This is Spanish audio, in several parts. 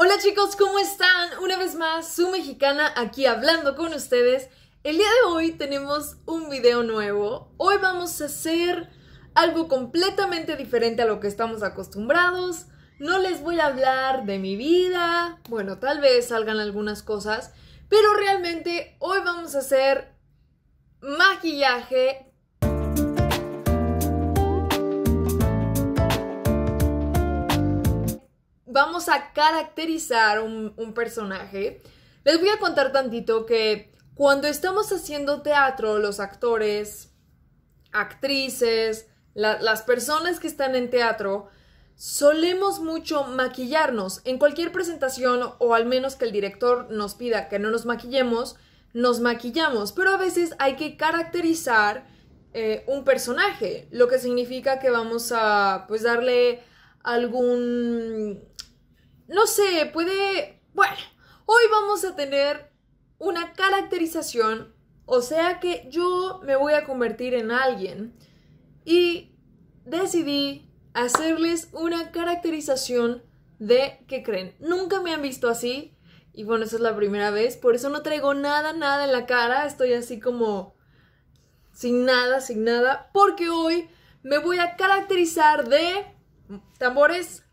Hola chicos, ¿cómo están? Una vez más, su mexicana aquí hablando con ustedes. El día de hoy tenemos un video nuevo. Hoy vamos a hacer algo completamente diferente a lo que estamos acostumbrados. No les voy a hablar de mi vida. Bueno, tal vez salgan algunas cosas. Pero realmente hoy vamos a hacer maquillaje vamos a caracterizar un, personaje, les voy a contar tantito que cuando estamos haciendo teatro, los actores, actrices, las personas que están en teatro, solemos mucho maquillarnos. En cualquier presentación, o al menos que el director nos pida que no nos maquillemos, nos maquillamos. Pero a veces hay que caracterizar eh, un personaje, lo que significa que vamos a pues darle algún no sé, puede... Bueno, hoy vamos a tener una caracterización, o sea que yo me voy a convertir en alguien y decidí hacerles una caracterización de que creen. Nunca me han visto así y bueno, esa es la primera vez, por eso no traigo nada, nada en la cara, estoy así como sin nada, sin nada, porque hoy me voy a caracterizar de tambores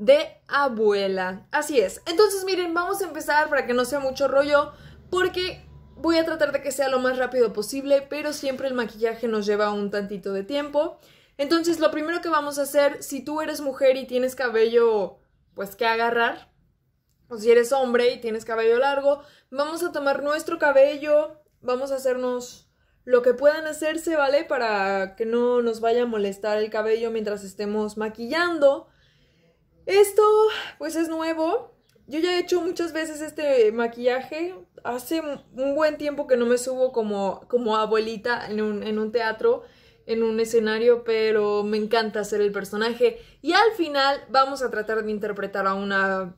de abuela. Así es. Entonces, miren, vamos a empezar para que no sea mucho rollo, porque voy a tratar de que sea lo más rápido posible, pero siempre el maquillaje nos lleva un tantito de tiempo. Entonces, lo primero que vamos a hacer, si tú eres mujer y tienes cabello, pues que agarrar, o si eres hombre y tienes cabello largo, vamos a tomar nuestro cabello, vamos a hacernos lo que puedan hacerse, ¿vale? Para que no nos vaya a molestar el cabello mientras estemos maquillando. Esto pues es nuevo. Yo ya he hecho muchas veces este maquillaje. Hace un buen tiempo que no me subo como, como abuelita en un, teatro, en un escenario, pero me encanta hacer el personaje. Y al final vamos a tratar de interpretar a una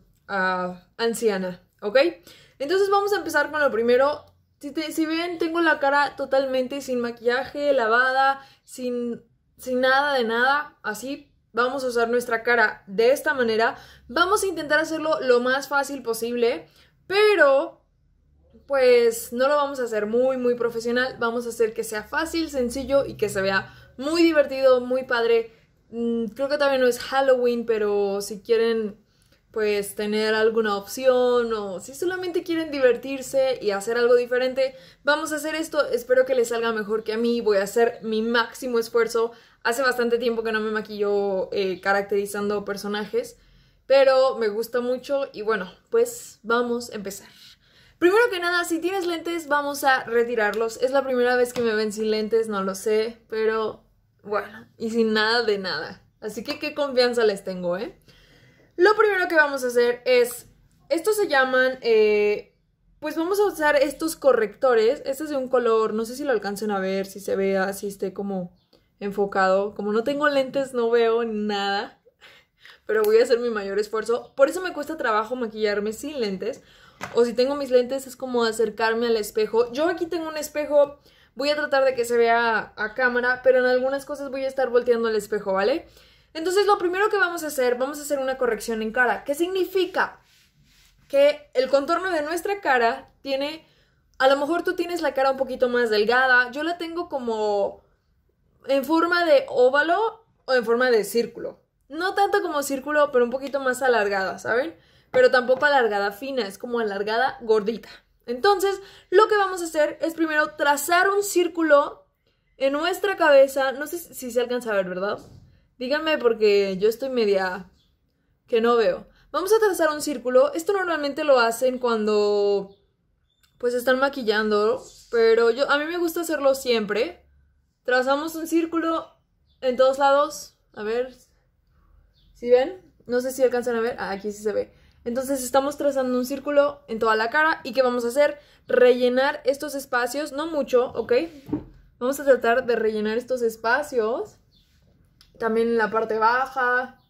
anciana, ¿ok? Entonces vamos a empezar con lo primero. Si, si ven, tengo la cara totalmente sin maquillaje, lavada, sin, sin nada de nada, así, vamos a usar nuestra cara de esta manera. Vamos a intentar hacerlo lo más fácil posible, pero pues no lo vamos a hacer muy, muy profesional. Vamos a hacer que sea fácil, sencillo y que se vea muy divertido, muy padre. Mm, creo que también no es Halloween, pero si quieren pues tener alguna opción o si solamente quieren divertirse y hacer algo diferente, vamos a hacer esto. Espero que les salga mejor que a mí. Voy a hacer mi máximo esfuerzo Hace bastante tiempo que no me maquillo eh, caracterizando personajes, pero me gusta mucho y bueno, pues vamos a empezar. Primero que nada, si tienes lentes, vamos a retirarlos. Es la primera vez que me ven sin lentes, no lo sé, pero bueno, y sin nada de nada. Así que qué confianza les tengo, ¿eh? Lo primero que vamos a hacer es, estos se llaman, eh, pues vamos a usar estos correctores. Este es de un color, no sé si lo alcancen a ver, si se vea, si esté como enfocado. Como no tengo lentes, no veo nada. Pero voy a hacer mi mayor esfuerzo. Por eso me cuesta trabajo maquillarme sin lentes. O si tengo mis lentes, es como acercarme al espejo. Yo aquí tengo un espejo. Voy a tratar de que se vea a cámara, pero en algunas cosas voy a estar volteando el espejo, ¿vale? Entonces, lo primero que vamos a hacer, vamos a hacer una corrección en cara. ¿Qué significa? Que el contorno de nuestra cara tiene... A lo mejor tú tienes la cara un poquito más delgada. Yo la tengo como en forma de óvalo o en forma de círculo. No tanto como círculo, pero un poquito más alargada, ¿saben? Pero tampoco alargada fina, es como alargada gordita. Entonces, lo que vamos a hacer es primero trazar un círculo en nuestra cabeza. No sé si se alcanza a ver, ¿verdad? Díganme porque yo estoy media que no veo. Vamos a trazar un círculo. Esto normalmente lo hacen cuando pues están maquillando, pero yo a mí me gusta hacerlo siempre Trazamos un círculo en todos lados. A ver. si ven? No sé si alcanzan a ver. Ah, aquí sí se ve. Entonces estamos trazando un círculo en toda la cara. ¿Y qué vamos a hacer? Rellenar estos espacios. No mucho, ¿ok? Vamos a tratar de rellenar estos espacios. También en la parte baja.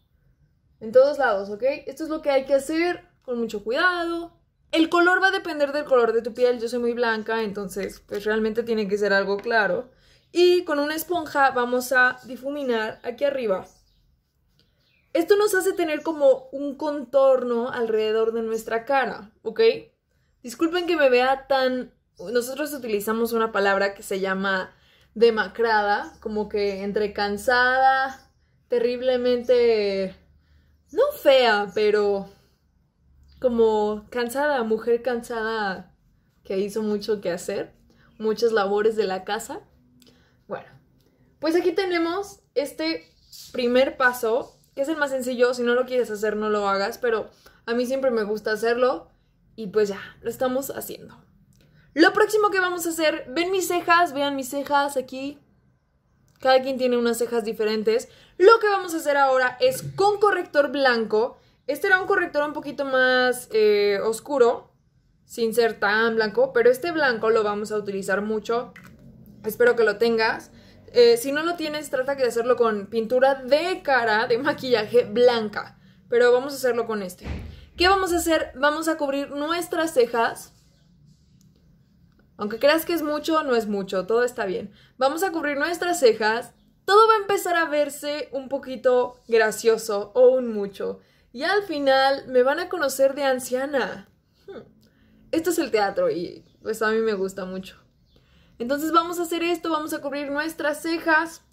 En todos lados, ¿ok? Esto es lo que hay que hacer con mucho cuidado. El color va a depender del color de tu piel. Yo soy muy blanca, entonces pues realmente tiene que ser algo claro. Y con una esponja vamos a difuminar aquí arriba. Esto nos hace tener como un contorno alrededor de nuestra cara, ¿ok? Disculpen que me vea tan... Nosotros utilizamos una palabra que se llama demacrada, como que entre cansada, terriblemente... No fea, pero como cansada, mujer cansada que hizo mucho que hacer, muchas labores de la casa. Pues aquí tenemos este primer paso, que es el más sencillo, si no lo quieres hacer no lo hagas, pero a mí siempre me gusta hacerlo y pues ya, lo estamos haciendo. Lo próximo que vamos a hacer, ven mis cejas, vean mis cejas aquí. Cada quien tiene unas cejas diferentes. Lo que vamos a hacer ahora es con corrector blanco. Este era un corrector un poquito más eh, oscuro, sin ser tan blanco, pero este blanco lo vamos a utilizar mucho. Espero que lo tengas. Eh, si no lo tienes, trata de hacerlo con pintura de cara, de maquillaje blanca. Pero vamos a hacerlo con este. ¿Qué vamos a hacer? Vamos a cubrir nuestras cejas. Aunque creas que es mucho, no es mucho, todo está bien. Vamos a cubrir nuestras cejas. Todo va a empezar a verse un poquito gracioso o un mucho. Y al final me van a conocer de anciana. Hmm. Esto es el teatro y pues a mí me gusta mucho. Entonces vamos a hacer esto, vamos a cubrir nuestras cejas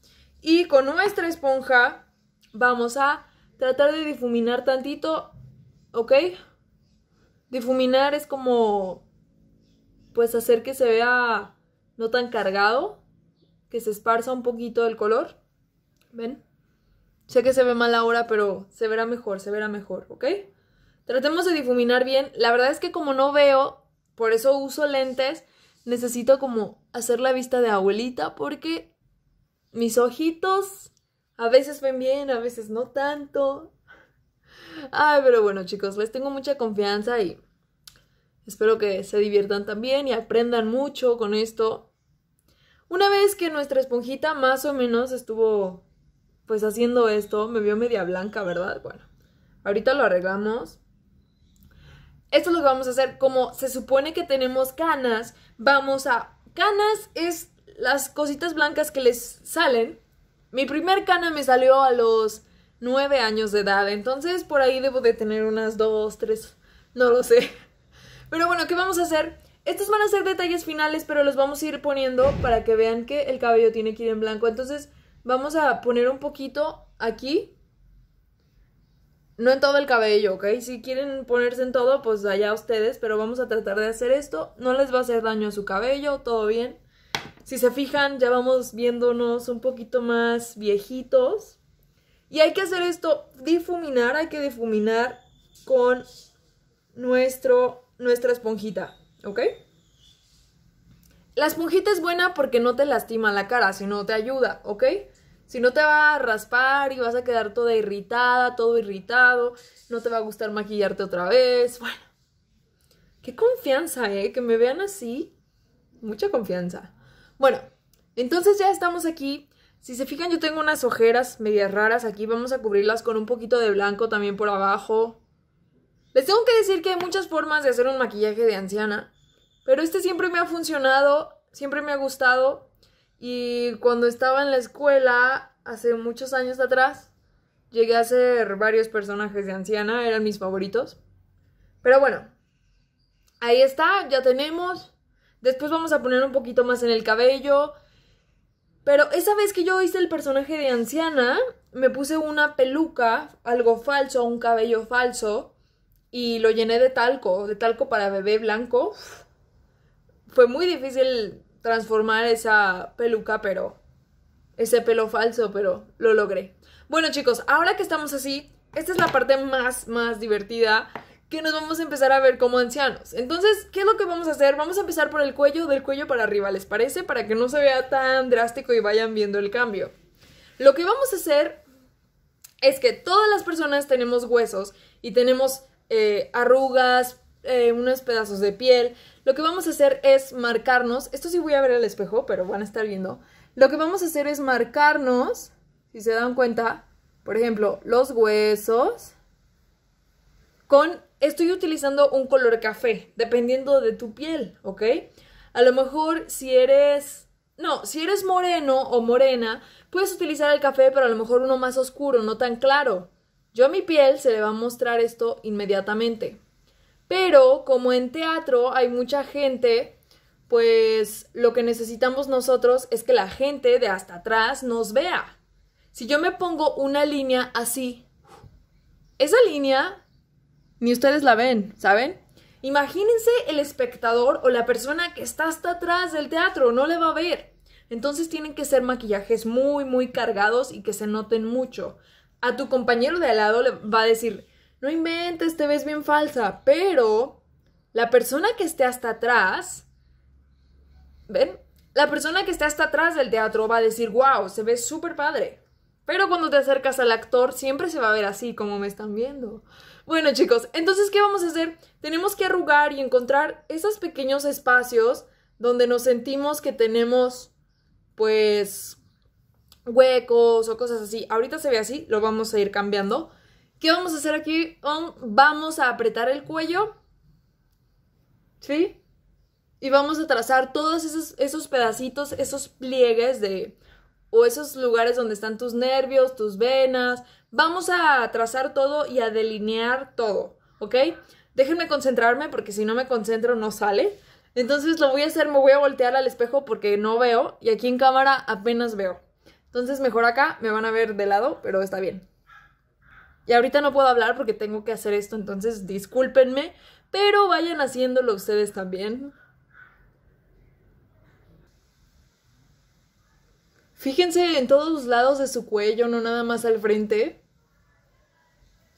y con nuestra esponja vamos a tratar de difuminar tantito, ¿ok? Difuminar es como, pues hacer que se vea no tan cargado, que se esparza un poquito el color, ¿ven? Sé que se ve mal ahora, pero se verá mejor, se verá mejor, ¿ok? Tratemos de difuminar bien. La verdad es que como no veo, por eso uso lentes, necesito como hacer la vista de abuelita porque mis ojitos a veces ven bien, a veces no tanto. Ay, pero bueno chicos, les tengo mucha confianza y espero que se diviertan también y aprendan mucho con esto. Una vez que nuestra esponjita más o menos estuvo pues haciendo esto, me vio media blanca, ¿verdad? Bueno, ahorita lo arreglamos esto es lo que vamos a hacer. Como se supone que tenemos canas, vamos a... Canas es las cositas blancas que les salen. Mi primer cana me salió a los nueve años de edad, entonces por ahí debo de tener unas dos, tres, no lo sé. Pero bueno, ¿qué vamos a hacer? Estos van a ser detalles finales, pero los vamos a ir poniendo para que vean que el cabello tiene que ir en blanco. Entonces vamos a poner un poquito aquí no en todo el cabello, ¿ok? Si quieren ponerse en todo, pues allá ustedes, pero vamos a tratar de hacer esto. No les va a hacer daño a su cabello, todo bien. Si se fijan, ya vamos viéndonos un poquito más viejitos. Y hay que hacer esto, difuminar, hay que difuminar con nuestro, nuestra esponjita, ¿ok? La esponjita es buena porque no te lastima la cara, sino te ayuda, ¿ok? Si no te va a raspar y vas a quedar toda irritada, todo irritado, no te va a gustar maquillarte otra vez. Bueno, qué confianza, ¿eh? Que me vean así. Mucha confianza. Bueno, entonces ya estamos aquí. Si se fijan, yo tengo unas ojeras medias raras aquí. Vamos a cubrirlas con un poquito de blanco también por abajo. Les tengo que decir que hay muchas formas de hacer un maquillaje de anciana. Pero este siempre me ha funcionado, siempre me ha gustado y cuando estaba en la escuela, hace muchos años atrás, llegué a hacer varios personajes de anciana, eran mis favoritos. Pero bueno, ahí está, ya tenemos. Después vamos a poner un poquito más en el cabello. Pero esa vez que yo hice el personaje de anciana, me puse una peluca, algo falso, un cabello falso, y lo llené de talco, de talco para bebé blanco. Fue muy difícil transformar esa peluca, pero ese pelo falso, pero lo logré. Bueno chicos, ahora que estamos así, esta es la parte más, más divertida que nos vamos a empezar a ver como ancianos. Entonces, ¿qué es lo que vamos a hacer? Vamos a empezar por el cuello, del cuello para arriba, ¿les parece? Para que no se vea tan drástico y vayan viendo el cambio. Lo que vamos a hacer es que todas las personas tenemos huesos y tenemos eh, arrugas, eh, unos pedazos de piel. Lo que vamos a hacer es marcarnos, esto sí voy a ver el espejo, pero van a estar viendo. Lo que vamos a hacer es marcarnos, si se dan cuenta, por ejemplo, los huesos con, estoy utilizando un color café, dependiendo de tu piel, ¿ok? A lo mejor si eres, no, si eres moreno o morena, puedes utilizar el café, pero a lo mejor uno más oscuro, no tan claro. Yo a mi piel se le va a mostrar esto inmediatamente. Pero como en teatro hay mucha gente, pues lo que necesitamos nosotros es que la gente de hasta atrás nos vea. Si yo me pongo una línea así, esa línea ni ustedes la ven, ¿saben? Imagínense el espectador o la persona que está hasta atrás del teatro, no le va a ver. Entonces tienen que ser maquillajes muy, muy cargados y que se noten mucho. A tu compañero de al lado le va a decir, no inventes, te ves bien falsa, pero la persona que esté hasta atrás, ¿ven? La persona que esté hasta atrás del teatro va a decir, wow, se ve súper padre. Pero cuando te acercas al actor, siempre se va a ver así, como me están viendo. Bueno, chicos, entonces, ¿qué vamos a hacer? Tenemos que arrugar y encontrar esos pequeños espacios donde nos sentimos que tenemos, pues, huecos o cosas así. Ahorita se ve así, lo vamos a ir cambiando. ¿Qué vamos a hacer aquí? Vamos a apretar el cuello. ¿Sí? Y vamos a trazar todos esos, pedacitos, esos pliegues de... o esos lugares donde están tus nervios, tus venas. Vamos a trazar todo y a delinear todo, ¿ok? Déjenme concentrarme porque si no me concentro no sale. Entonces lo voy a hacer, me voy a voltear al espejo porque no veo y aquí en cámara apenas veo. Entonces mejor acá, me van a ver de lado, pero está bien. Y ahorita no puedo hablar porque tengo que hacer esto, entonces discúlpenme, pero vayan haciéndolo ustedes también. Fíjense en todos los lados de su cuello, no nada más al frente.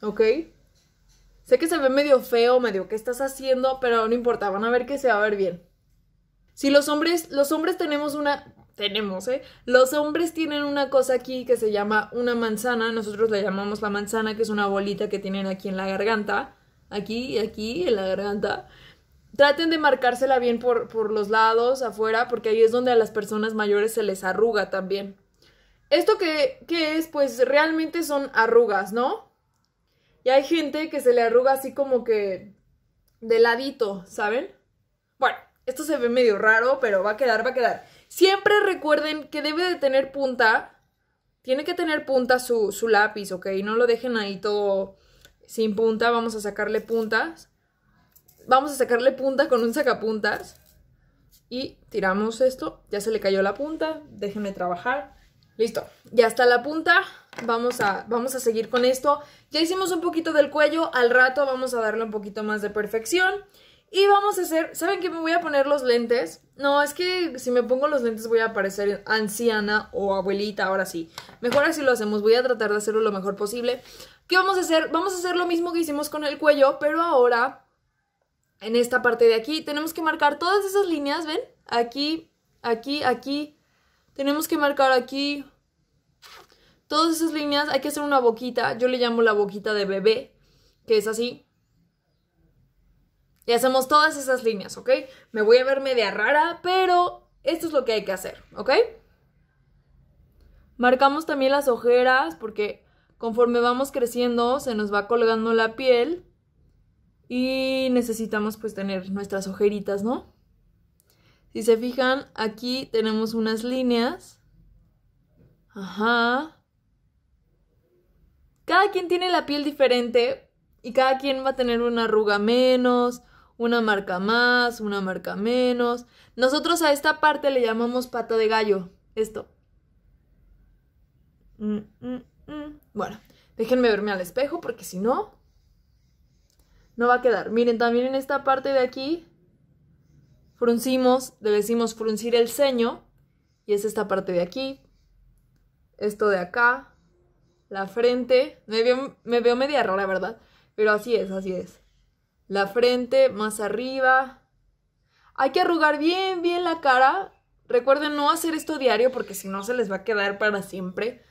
¿Ok? Sé que se ve medio feo, medio qué estás haciendo, pero no importa, van a ver que se va a ver bien. Si los hombres, los hombres tenemos una tenemos, ¿eh? Los hombres tienen una cosa aquí que se llama una manzana, nosotros la llamamos la manzana, que es una bolita que tienen aquí en la garganta, aquí y aquí en la garganta. Traten de marcársela bien por, por los lados, afuera, porque ahí es donde a las personas mayores se les arruga también. ¿Esto qué, qué es? Pues realmente son arrugas, ¿no? Y hay gente que se le arruga así como que de ladito, ¿saben? Bueno, esto se ve medio raro, pero va a quedar, va a quedar. Siempre recuerden que debe de tener punta, tiene que tener punta su, lápiz, ¿ok? No lo dejen ahí todo sin punta, vamos a sacarle puntas. Vamos a sacarle punta con un sacapuntas. Y tiramos esto, ya se le cayó la punta, déjenme trabajar. Listo, ya está la punta, vamos a, vamos a seguir con esto. Ya hicimos un poquito del cuello, al rato vamos a darle un poquito más de perfección. Y vamos a hacer, ¿saben qué? Me voy a poner los lentes. No, es que si me pongo los lentes voy a parecer anciana o abuelita, ahora sí. Mejor así lo hacemos, voy a tratar de hacerlo lo mejor posible. ¿Qué vamos a hacer? Vamos a hacer lo mismo que hicimos con el cuello, pero ahora en esta parte de aquí tenemos que marcar todas esas líneas, ¿ven? Aquí, aquí, aquí. Tenemos que marcar aquí todas esas líneas. Hay que hacer una boquita, yo le llamo la boquita de bebé, que es así. Y hacemos todas esas líneas, ¿ok? Me voy a ver media rara, pero esto es lo que hay que hacer, ¿ok? Marcamos también las ojeras porque conforme vamos creciendo se nos va colgando la piel y necesitamos pues tener nuestras ojeritas, ¿no? Si se fijan, aquí tenemos unas líneas. Ajá. Cada quien tiene la piel diferente y cada quien va a tener una arruga menos, una marca más, una marca menos. Nosotros a esta parte le llamamos pata de gallo, esto. Mm, mm, mm. Bueno, déjenme verme al espejo porque si no, no va a quedar. Miren, también en esta parte de aquí fruncimos, le decimos fruncir el ceño y es esta parte de aquí, esto de acá, la frente. Me veo, me veo media rara, ¿verdad? Pero así es, así es la frente más arriba. Hay que arrugar bien, bien la cara. Recuerden no hacer esto diario porque si no se les va a quedar para siempre.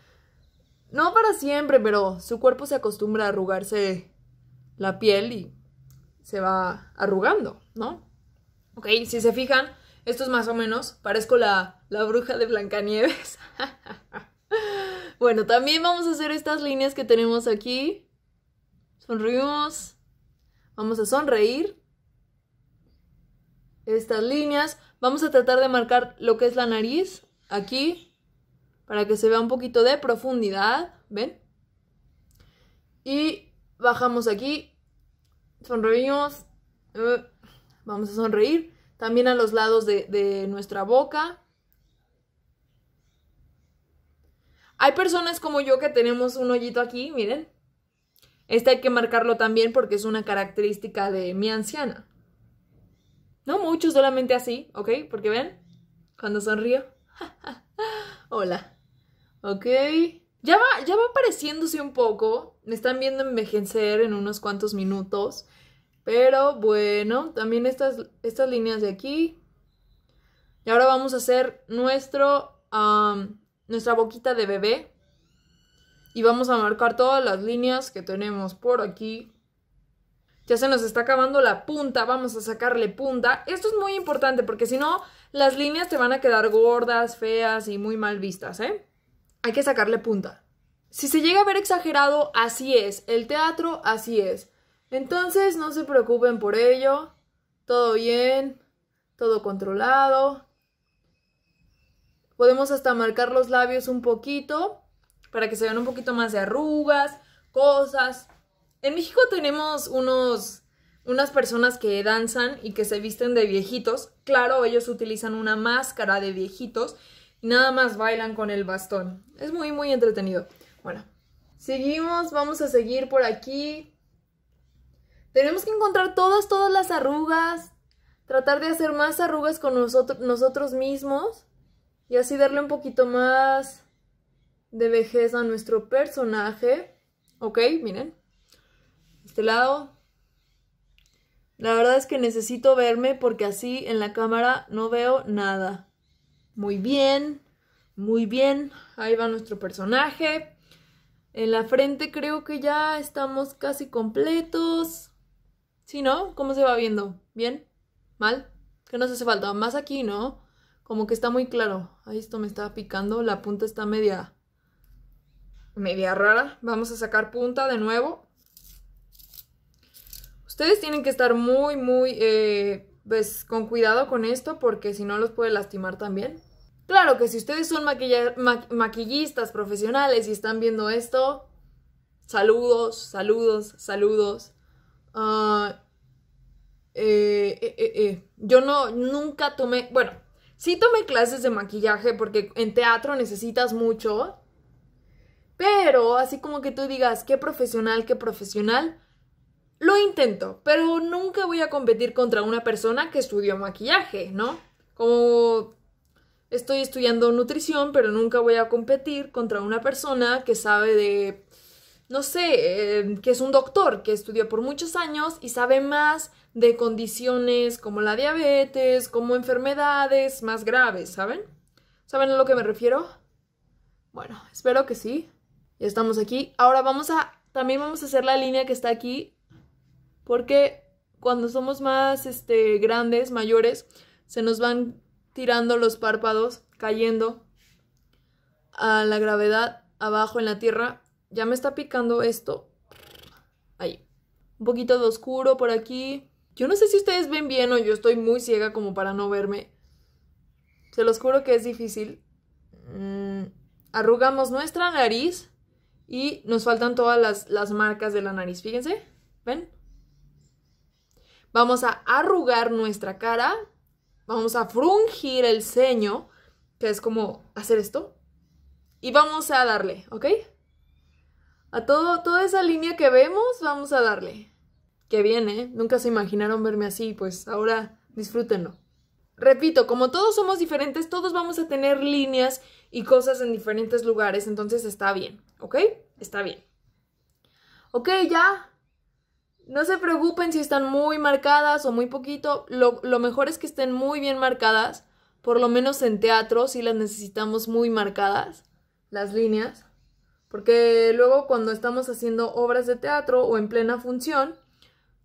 No para siempre, pero su cuerpo se acostumbra a arrugarse la piel y se va arrugando, ¿no? Ok, si se fijan, esto es más o menos, parezco la, la bruja de Blancanieves. bueno, también vamos a hacer estas líneas que tenemos aquí. Sonríos. Vamos a sonreír. Estas líneas. Vamos a tratar de marcar lo que es la nariz. Aquí. Para que se vea un poquito de profundidad. ¿Ven? Y bajamos aquí. Sonreímos. Eh, vamos a sonreír. También a los lados de, de nuestra boca. Hay personas como yo que tenemos un hoyito aquí, miren, este hay que marcarlo también porque es una característica de mi anciana. No mucho, solamente así, ¿ok? Porque ven, cuando sonrío. Hola. ¿Ok? Ya va, ya va pareciéndose un poco. Me están viendo envejecer en unos cuantos minutos. Pero bueno, también estas, estas líneas de aquí. Y ahora vamos a hacer nuestro, nuestra boquita de bebé y vamos a marcar todas las líneas que tenemos por aquí. Ya se nos está acabando la punta, vamos a sacarle punta. Esto es muy importante porque si no, las líneas te van a quedar gordas, feas y muy mal vistas, ¿eh? Hay que sacarle punta. Si se llega a ver exagerado, así es. El teatro, así es. Entonces, no se preocupen por ello. Todo bien, todo controlado. Podemos hasta marcar los labios un poquito para que se vean un poquito más de arrugas, cosas. En México tenemos unos, unas personas que danzan y que se visten de viejitos. Claro, ellos utilizan una máscara de viejitos y nada más bailan con el bastón. Es muy, muy entretenido. Bueno, seguimos, vamos a seguir por aquí. Tenemos que encontrar todas, todas las arrugas, tratar de hacer más arrugas con nosotros, nosotros mismos y así darle un poquito más de vejez a nuestro personaje. Ok, miren. Este lado. La verdad es que necesito verme porque así en la cámara no veo nada. Muy bien, muy bien. Ahí va nuestro personaje. En la frente creo que ya estamos casi completos. ¿Sí, no? ¿Cómo se va viendo? ¿Bien? ¿Mal? ¿Qué nos hace falta? Más aquí, ¿no? Como que está muy claro. Ahí esto me está picando. La punta está media media rara. Vamos a sacar punta de nuevo. Ustedes tienen que estar muy, muy, eh, pues, con cuidado con esto porque si no los puede lastimar también. Claro que si ustedes son maquillistas profesionales y están viendo esto, saludos, saludos, saludos. Ah, eh, eh, yo no, nunca tomé, bueno, sí tomé clases de maquillaje porque en teatro necesitas mucho pero así como que tú digas, qué profesional, qué profesional, lo intento, pero nunca voy a competir contra una persona que estudió maquillaje, ¿no? Como estoy estudiando nutrición, pero nunca voy a competir contra una persona que sabe de, no sé, eh, que es un doctor, que estudió por muchos años y sabe más de condiciones como la diabetes, como enfermedades más graves, ¿saben? ¿Saben a lo que me refiero? Bueno, espero que sí. Ya estamos aquí. Ahora vamos a, también vamos a hacer la línea que está aquí, porque cuando somos más este, grandes, mayores, se nos van tirando los párpados, cayendo a la gravedad abajo en la tierra. Ya me está picando esto. Ahí. Un poquito de oscuro por aquí. Yo no sé si ustedes ven bien o yo estoy muy ciega como para no verme. Se los juro que es difícil. Mm, arrugamos nuestra nariz. Y nos faltan todas las, marcas de la nariz, fíjense, ¿ven? Vamos a arrugar nuestra cara, vamos a frungir el ceño, que es como hacer esto, y vamos a darle, ¿ok? A todo, toda esa línea que vemos, vamos a darle. Que bien, ¿eh? Nunca se imaginaron verme así, pues ahora disfrútenlo. Repito, como todos somos diferentes, todos vamos a tener líneas y cosas en diferentes lugares, entonces está bien. ¿Ok? Está bien. Ok, ya. No se preocupen si están muy marcadas o muy poquito. Lo, mejor es que estén muy bien marcadas. Por lo menos en teatro si las necesitamos muy marcadas, las líneas. Porque luego cuando estamos haciendo obras de teatro o en plena función,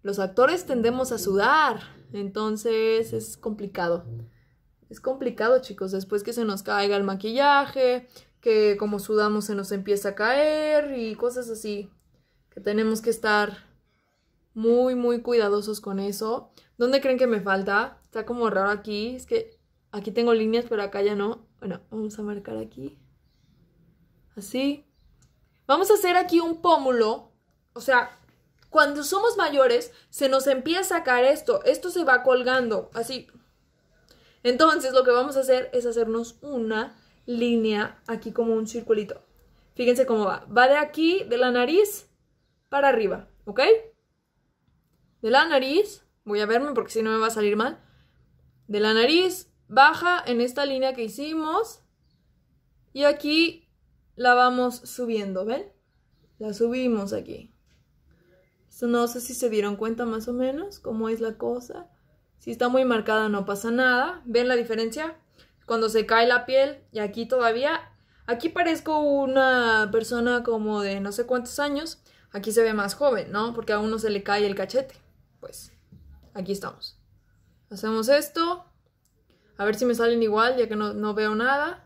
los actores tendemos a sudar. Entonces es complicado. Es complicado, chicos, después que se nos caiga el maquillaje que como sudamos se nos empieza a caer y cosas así, que tenemos que estar muy, muy cuidadosos con eso. ¿Dónde creen que me falta? Está como raro aquí, es que aquí tengo líneas, pero acá ya no. Bueno, vamos a marcar aquí. Así. Vamos a hacer aquí un pómulo, o sea, cuando somos mayores se nos empieza a caer esto, esto se va colgando, así. Entonces lo que vamos a hacer es hacernos una línea aquí como un circulito. Fíjense cómo va. Va de aquí, de la nariz, para arriba, ¿ok? De la nariz, voy a verme porque si no me va a salir mal. De la nariz, baja en esta línea que hicimos. Y aquí la vamos subiendo, ¿ven? La subimos aquí. No sé si se dieron cuenta más o menos cómo es la cosa. Si está muy marcada no pasa nada. ¿Ven la diferencia? cuando se cae la piel y aquí todavía, aquí parezco una persona como de no sé cuántos años, aquí se ve más joven, ¿no? Porque a uno se le cae el cachete. Pues aquí estamos. Hacemos esto. A ver si me salen igual, ya que no, no veo nada.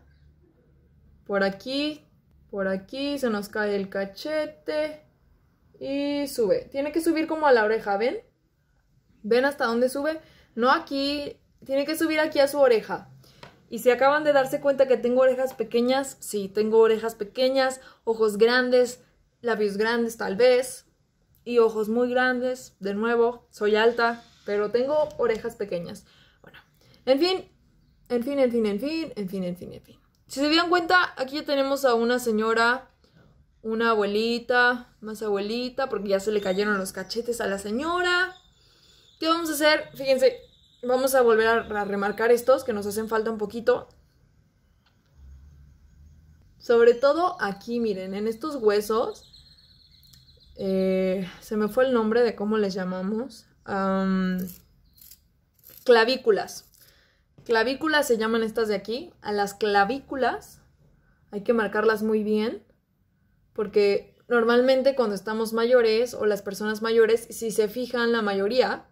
Por aquí, por aquí, se nos cae el cachete. Y sube. Tiene que subir como a la oreja, ¿ven? ¿Ven hasta dónde sube? No aquí, tiene que subir aquí a su oreja. Y si acaban de darse cuenta que tengo orejas pequeñas, sí, tengo orejas pequeñas, ojos grandes, labios grandes tal vez, y ojos muy grandes, de nuevo, soy alta, pero tengo orejas pequeñas. Bueno, en fin, en fin, en fin, en fin, en fin, en fin, en fin. Si se dieron cuenta, aquí ya tenemos a una señora, una abuelita, más abuelita, porque ya se le cayeron los cachetes a la señora. ¿Qué vamos a hacer? Fíjense, vamos a volver a, remarcar estos que nos hacen falta un poquito. Sobre todo aquí, miren, en estos huesos, eh, se me fue el nombre de cómo les llamamos, clavículas. Clavículas se llaman estas de aquí. A las clavículas hay que marcarlas muy bien porque normalmente cuando estamos mayores o las personas mayores, si se fijan la mayoría,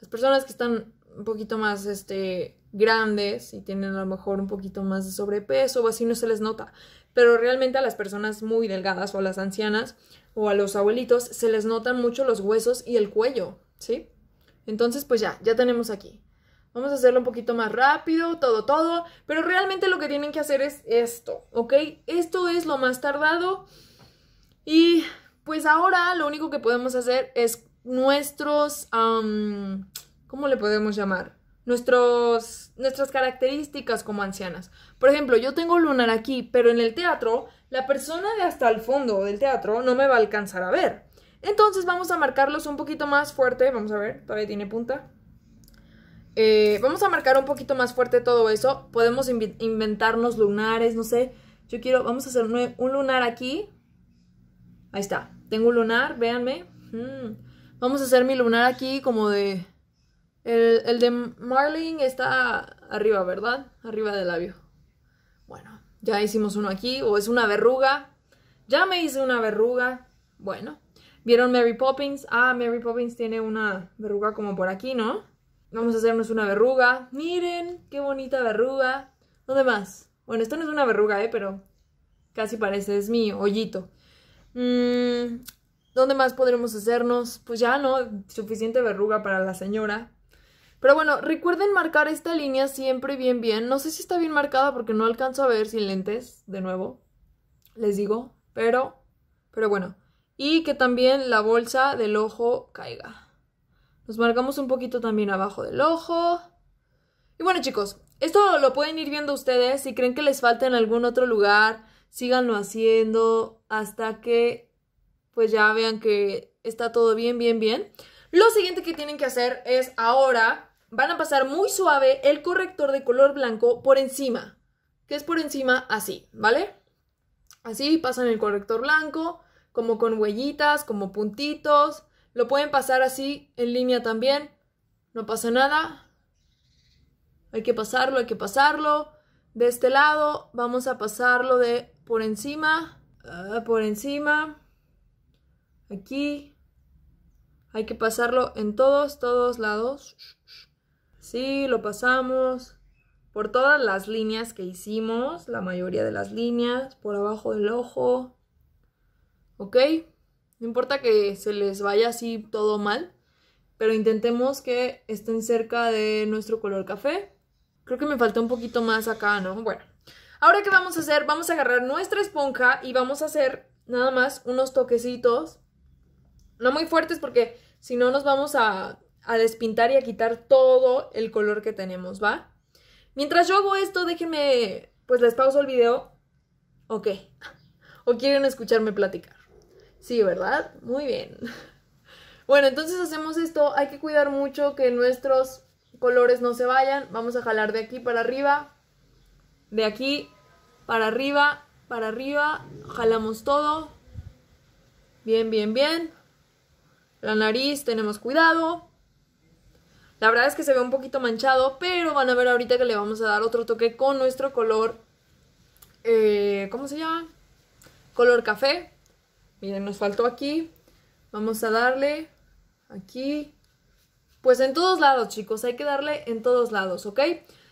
las personas que están un poquito más este, grandes y tienen a lo mejor un poquito más de sobrepeso o así no se les nota. Pero realmente a las personas muy delgadas o a las ancianas o a los abuelitos se les notan mucho los huesos y el cuello, ¿sí? Entonces pues ya, ya tenemos aquí. Vamos a hacerlo un poquito más rápido, todo, todo. Pero realmente lo que tienen que hacer es esto, ¿ok? Esto es lo más tardado. Y pues ahora lo único que podemos hacer es nuestros... ¿cómo le podemos llamar? Nuestros, nuestras características como ancianas. Por ejemplo, yo tengo lunar aquí, pero en el teatro, la persona de hasta el fondo del teatro no me va a alcanzar a ver. Entonces vamos a marcarlos un poquito más fuerte. Vamos a ver, todavía tiene punta. Eh, vamos a marcar un poquito más fuerte todo eso. Podemos inventarnos lunares, no sé. Yo quiero, vamos a hacer un, lunar aquí. Ahí está. Tengo un lunar, véanme. Mm. Vamos a hacer mi lunar aquí como de el, de Marlin está arriba, ¿verdad? Arriba del labio. Bueno, ya hicimos uno aquí. O es una verruga. Ya me hice una verruga. Bueno. ¿Vieron Mary Poppins? Ah, Mary Poppins tiene una verruga como por aquí, ¿no? Vamos a hacernos una verruga. Miren, qué bonita verruga. ¿Dónde más? Bueno, esto no es una verruga, ¿eh? Pero casi parece, es mi hoyito. Mm, ¿Dónde más podremos hacernos? Pues ya no, suficiente verruga para la señora. Pero bueno, recuerden marcar esta línea siempre bien bien. No sé si está bien marcada porque no alcanzo a ver sin lentes, de nuevo. Les digo, pero pero bueno. Y que también la bolsa del ojo caiga. Nos marcamos un poquito también abajo del ojo. Y bueno, chicos, esto lo pueden ir viendo ustedes. Si creen que les falta en algún otro lugar, síganlo haciendo hasta que pues ya vean que está todo bien, bien, bien. Lo siguiente que tienen que hacer es ahora van a pasar muy suave el corrector de color blanco por encima, que es por encima así, ¿vale? Así pasan el corrector blanco, como con huellitas, como puntitos. Lo pueden pasar así en línea también, no pasa nada. Hay que pasarlo, hay que pasarlo. De este lado vamos a pasarlo de por encima, ah, por encima, aquí. Hay que pasarlo en todos, todos lados. Sí, lo pasamos por todas las líneas que hicimos, la mayoría de las líneas, por abajo del ojo. ¿Ok? No importa que se les vaya así todo mal, pero intentemos que estén cerca de nuestro color café. Creo que me falta un poquito más acá, ¿no? Bueno, ahora qué vamos a hacer? Vamos a agarrar nuestra esponja y vamos a hacer nada más unos toquecitos. No muy fuertes porque si no nos vamos a a despintar y a quitar todo el color que tenemos, ¿va? Mientras yo hago esto, déjenme, pues les pauso el video. Ok. ¿O quieren escucharme platicar? Sí, ¿verdad? Muy bien. Bueno, entonces hacemos esto. Hay que cuidar mucho que nuestros colores no se vayan. Vamos a jalar de aquí para arriba. De aquí para arriba, para arriba. Jalamos todo. Bien, bien, bien. La nariz, tenemos cuidado. La verdad es que se ve un poquito manchado, pero van a ver ahorita que le vamos a dar otro toque con nuestro color, eh, ¿cómo se llama? Color café. Miren, nos faltó aquí. Vamos a darle aquí. Pues en todos lados, chicos, hay que darle en todos lados, ¿ok?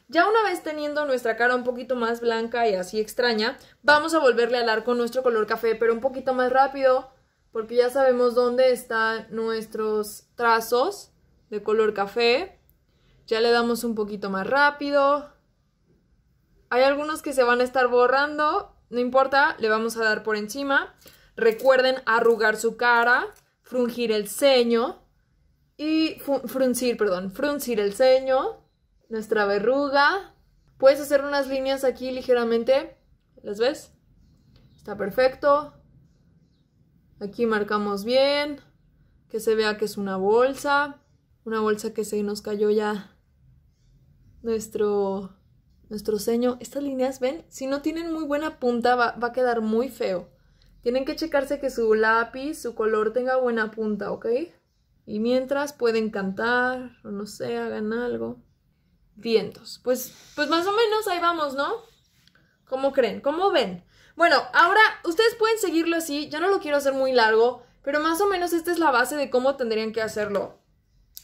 Ya una vez teniendo nuestra cara un poquito más blanca y así extraña, vamos a volverle a dar con nuestro color café, pero un poquito más rápido, porque ya sabemos dónde están nuestros trazos de color café. Ya le damos un poquito más rápido. Hay algunos que se van a estar borrando, no importa, le vamos a dar por encima. Recuerden arrugar su cara, frungir el ceño y fruncir, perdón, fruncir el ceño, nuestra verruga. Puedes hacer unas líneas aquí ligeramente, ¿las ves? Está perfecto. Aquí marcamos bien, que se vea que es una bolsa una bolsa que se nos cayó ya nuestro, nuestro ceño. Estas líneas, ven, si no tienen muy buena punta va, a quedar muy feo. Tienen que checarse que su lápiz, su color tenga buena punta, ¿ok? Y mientras pueden cantar, o no sé, hagan algo. Vientos. Pues, pues más o menos ahí vamos, ¿no? ¿Cómo creen? ¿Cómo ven? Bueno, ahora ustedes pueden seguirlo así, ya no lo quiero hacer muy largo, pero más o menos esta es la base de cómo tendrían que hacerlo.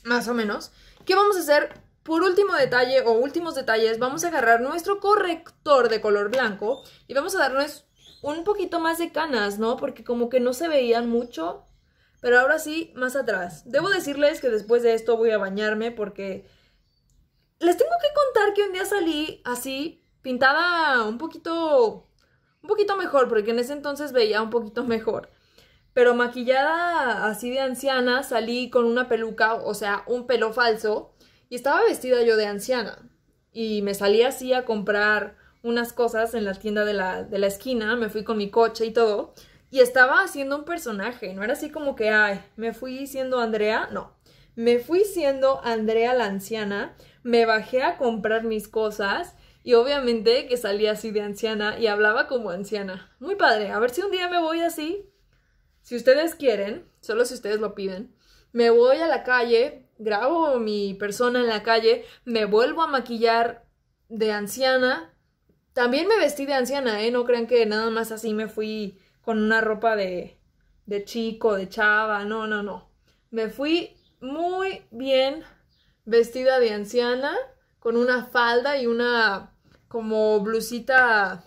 Más o menos. ¿Qué vamos a hacer? Por último detalle o últimos detalles, vamos a agarrar nuestro corrector de color blanco y vamos a darnos un poquito más de canas, ¿no? Porque como que no se veían mucho. Pero ahora sí, más atrás. Debo decirles que después de esto voy a bañarme porque... Les tengo que contar que un día salí así, pintada un poquito... Un poquito mejor, porque en ese entonces veía un poquito mejor pero maquillada así de anciana, salí con una peluca, o sea, un pelo falso, y estaba vestida yo de anciana. Y me salí así a comprar unas cosas en la tienda de la, de la esquina, me fui con mi coche y todo, y estaba haciendo un personaje, no era así como que, ay, me fui siendo Andrea, no, me fui siendo Andrea la anciana, me bajé a comprar mis cosas y obviamente que salí así de anciana y hablaba como anciana. Muy padre, a ver si un día me voy así si ustedes quieren, solo si ustedes lo piden, me voy a la calle, grabo mi persona en la calle, me vuelvo a maquillar de anciana. También me vestí de anciana, ¿eh? No crean que nada más así me fui con una ropa de, de chico, de chava, no, no, no. Me fui muy bien vestida de anciana, con una falda y una como blusita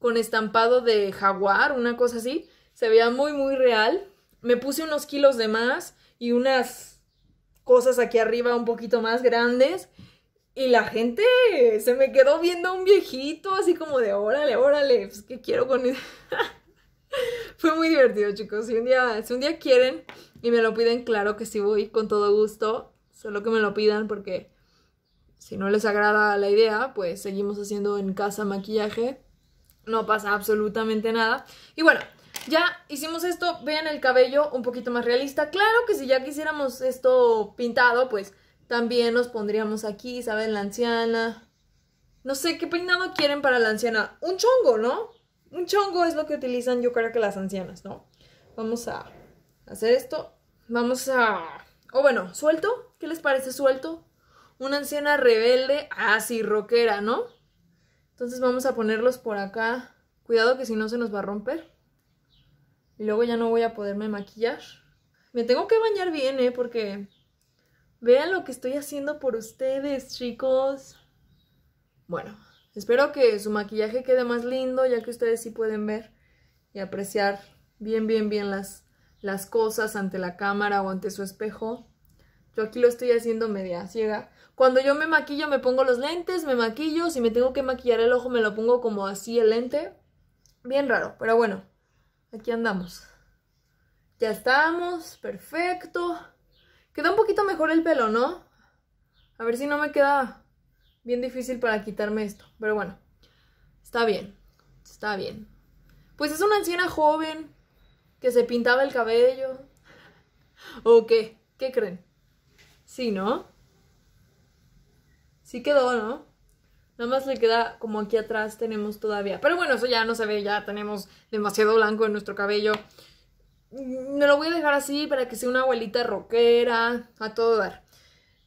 con estampado de jaguar, una cosa así se veía muy, muy real. Me puse unos kilos de más y unas cosas aquí arriba un poquito más grandes. Y la gente se me quedó viendo un viejito, así como de órale, órale, pues qué quiero con Fue muy divertido, chicos. Si un día, si un día quieren y me lo piden, claro que sí voy con todo gusto. Solo que me lo pidan porque si no les agrada la idea, pues seguimos haciendo en casa maquillaje. No pasa absolutamente nada. Y bueno, ya hicimos esto, vean el cabello un poquito más realista. Claro que si ya quisiéramos esto pintado, pues también nos pondríamos aquí, ¿saben? La anciana. No sé, ¿qué peinado quieren para la anciana? Un chongo, ¿no? Un chongo es lo que utilizan yo creo que las ancianas, ¿no? Vamos a hacer esto. Vamos a... O bueno, ¿suelto? ¿Qué les parece suelto? Una anciana rebelde, así ah, rockera, ¿no? Entonces vamos a ponerlos por acá. Cuidado que si no se nos va a romper. Y luego ya no voy a poderme maquillar. Me tengo que bañar bien, ¿eh? Porque vean lo que estoy haciendo por ustedes, chicos. Bueno, espero que su maquillaje quede más lindo, ya que ustedes sí pueden ver y apreciar bien, bien, bien las, las cosas ante la cámara o ante su espejo. Yo aquí lo estoy haciendo media ciega. Cuando yo me maquillo me pongo los lentes, me maquillo, si me tengo que maquillar el ojo me lo pongo como así el lente. Bien raro, pero bueno aquí andamos. Ya estamos, perfecto. Queda un poquito mejor el pelo, ¿no? A ver si no me queda bien difícil para quitarme esto. Pero bueno, está bien, está bien. Pues es una anciana joven que se pintaba el cabello. ¿O qué? ¿Qué creen? Sí, ¿no? Sí quedó, ¿no? Nada más le queda como aquí atrás tenemos todavía. Pero bueno, eso ya no se ve, ya tenemos demasiado blanco en nuestro cabello. Mm, me lo voy a dejar así para que sea una abuelita roquera, a todo dar.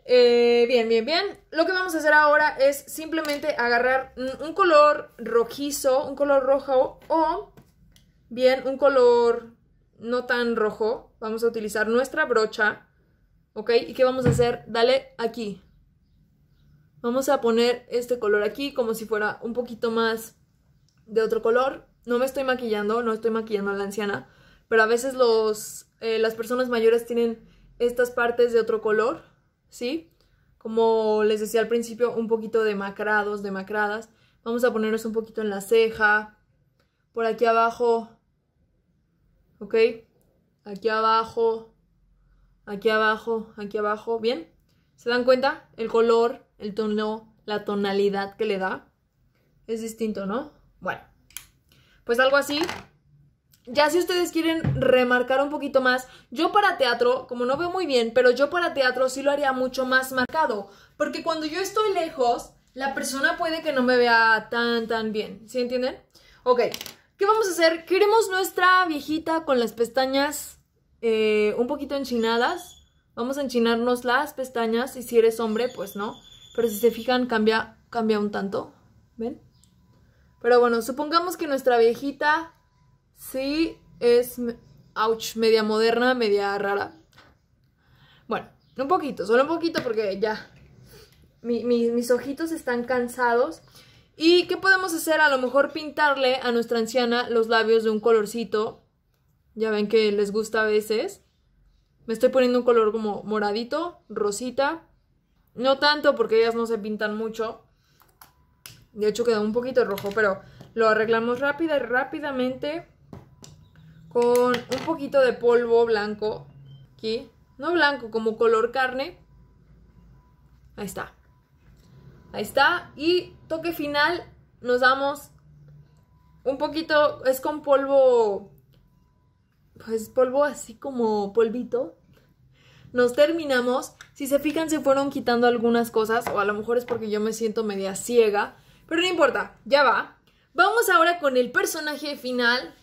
Eh, bien, bien, bien. Lo que vamos a hacer ahora es simplemente agarrar mm, un color rojizo, un color rojo o bien un color no tan rojo. Vamos a utilizar nuestra brocha, ¿ok? ¿Y qué vamos a hacer? Dale aquí, Vamos a poner este color aquí como si fuera un poquito más de otro color. No me estoy maquillando, no estoy maquillando a la anciana, pero a veces los, eh, las personas mayores tienen estas partes de otro color, ¿sí? Como les decía al principio, un poquito de demacrados, macradas. Vamos a ponernos un poquito en la ceja, por aquí abajo, ¿ok? Aquí abajo, aquí abajo, aquí abajo, ¿bien? ¿Se dan cuenta? El color el tono, la tonalidad que le da. Es distinto, ¿no? Bueno, pues algo así. Ya si ustedes quieren remarcar un poquito más, yo para teatro, como no veo muy bien, pero yo para teatro sí lo haría mucho más marcado, porque cuando yo estoy lejos, la persona puede que no me vea tan, tan bien, ¿sí entienden? Ok, ¿qué vamos a hacer? Queremos nuestra viejita con las pestañas eh, un poquito enchinadas, vamos a enchinarnos las pestañas y si eres hombre, pues no. Pero si se fijan, cambia, un tanto. ¿Ven? Pero bueno, supongamos que nuestra viejita sí es, ouch, media moderna, media rara. Bueno, un poquito, solo un poquito porque ya mis ojitos están cansados. ¿Y qué podemos hacer? A lo mejor pintarle a nuestra anciana los labios de un colorcito. Ya ven que les gusta a veces. Me estoy poniendo un color como moradito, rosita. No tanto porque ellas no se pintan mucho. De hecho quedó un poquito rojo, pero lo arreglamos rápida, rápidamente con un poquito de polvo blanco aquí. No blanco, como color carne. Ahí está. Ahí está. Y toque final nos damos un poquito, es con polvo, pues polvo así como polvito, nos terminamos. Si se fijan, se fueron quitando algunas cosas, o a lo mejor es porque yo me siento media ciega, pero no importa, ya va. Vamos ahora con el personaje final.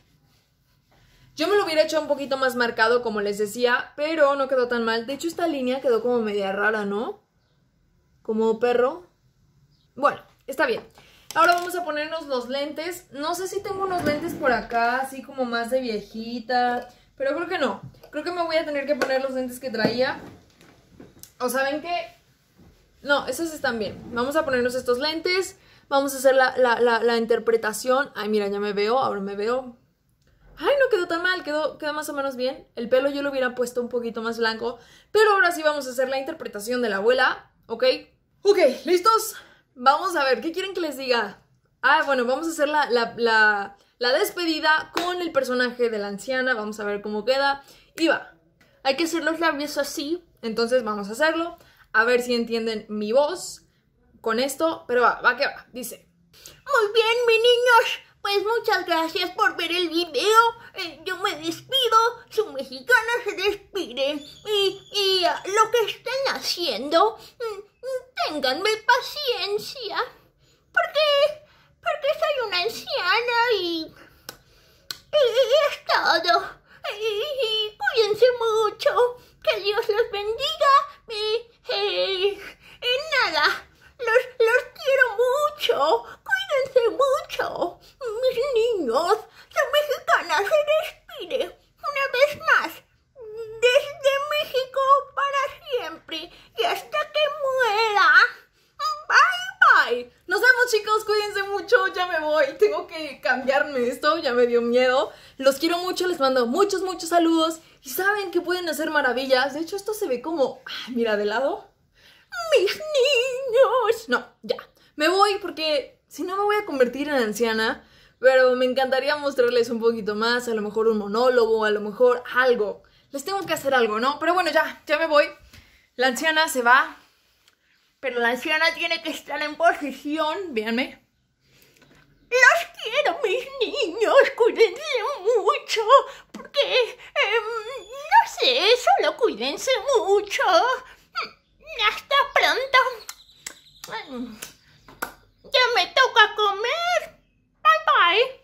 Yo me lo hubiera hecho un poquito más marcado, como les decía, pero no quedó tan mal. De hecho, esta línea quedó como media rara, ¿no? Como perro. Bueno, está bien. Ahora vamos a ponernos los lentes. No sé si tengo unos lentes por acá, así como más de viejita, pero creo que no. Creo que me voy a tener que poner los lentes que traía. ¿O saben qué? No, esos están bien. Vamos a ponernos estos lentes. Vamos a hacer la, interpretación. Ay, mira, ya me veo, ahora me veo. Ay, no quedó tan mal, quedó, más o menos bien. El pelo yo lo hubiera puesto un poquito más blanco. Pero ahora sí vamos a hacer la interpretación de la abuela, ¿ok? Ok, ¿listos? Vamos a ver, ¿qué quieren que les diga? Ah, bueno, vamos a hacer la despedida con el personaje de la anciana. Vamos a ver cómo queda. Y va. Hay que hacer los labios así, entonces vamos a hacerlo. A ver si entienden mi voz con esto, pero va, va que va. Dice. Muy bien, mis niños. Pues muchas gracias por ver el video. Eh, yo me despido, su mexicana se despide. Y, y lo que estén haciendo, mm, mm, ténganme paciencia. Porque, porque soy una anciana y... Y, y es todo cuídense mucho. Que Dios los bendiga. Y, nada, los, los quiero mucho. Cuídense mucho. Mis niños, la mexicana se despide una vez más. Desde México para siempre y hasta que muera. Bye bye. Nos vemos chicos, cuídense mucho, ya me voy. Tengo que cambiarme esto, ya me dio miedo. Los quiero mucho, les mando muchos, muchos saludos y saben que pueden hacer maravillas. De hecho, esto se ve como, ah, mira, de lado. Mis niños. No, ya. Me voy porque si no me voy a convertir en anciana, pero me encantaría mostrarles un poquito más, a lo mejor un monólogo, a lo mejor algo. Les tengo que hacer algo, ¿no? Pero bueno, ya, ya me voy. La anciana se va, pero la anciana tiene que estar en posición, véanme, los quiero, mis niños, cuídense mucho, porque, em, no sé, solo cuídense mucho. Hasta pronto. Ya me toca comer. Bye bye.